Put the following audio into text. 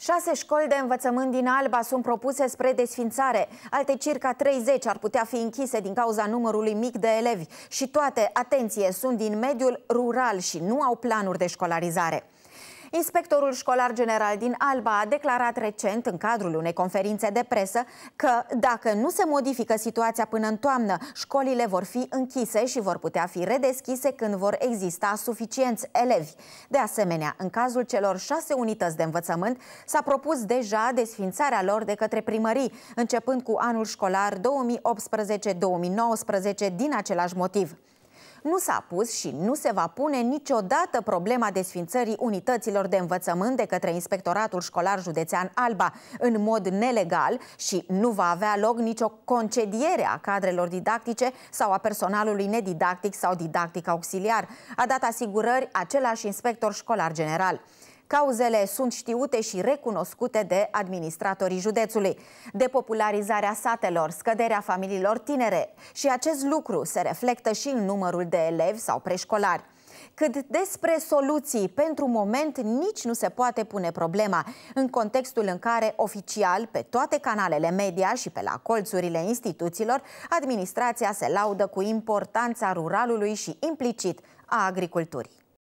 Șase școli de învățământ din Alba sunt propuse spre desfințare. Alte circa 30 ar putea fi închise din cauza numărului mic de elevi. Și toate, atenție, sunt din mediul rural și nu au planuri de școlarizare. Inspectorul școlar general din Alba a declarat recent, în cadrul unei conferințe de presă, că dacă nu se modifică situația până în toamnă, școlile vor fi închise și vor putea fi redeschise când vor exista suficienți elevi. De asemenea, în cazul celor șase unități de învățământ, s-a propus deja desfințarea lor de către primării, începând cu anul școlar 2018-2019 din același motiv nu s-a pus și nu se va pune niciodată problema desfințării unităților de învățământ de către Inspectoratul Școlar Județean Alba în mod nelegal și nu va avea loc nicio concediere a cadrelor didactice sau a personalului nedidactic sau didactic auxiliar, a dat asigurări același inspector școlar general. Cauzele sunt știute și recunoscute de administratorii județului. Depopularizarea satelor, scăderea familiilor tinere și acest lucru se reflectă și în numărul de elevi sau preșcolari cât despre soluții. Pentru moment nici nu se poate pune problema, în contextul în care oficial, pe toate canalele media și pe la colțurile instituțiilor, administrația se laudă cu importanța ruralului și implicit a agriculturii.